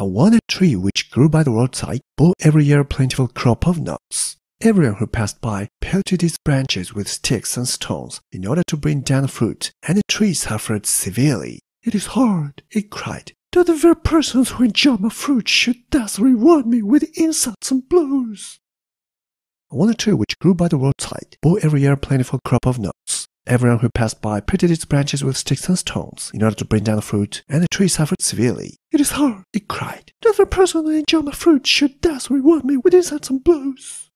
A walnut tree which grew by the roadside bore every year a plentiful crop of nuts. Everyone who passed by pelted its branches with sticks and stones in order to bring down fruit, and the tree suffered severely. It is hard, it cried, that the very persons who enjoy my fruit should thus reward me with insults and blows. A walnut tree which grew by the roadside bore every year a plentiful crop of nuts. Everyone who passed by pitted its branches with sticks and stones in order to bring down the fruit, and the tree suffered severely. It is hard, it cried. Not the person who enjoys my fruit should thus reward me with insults and blows.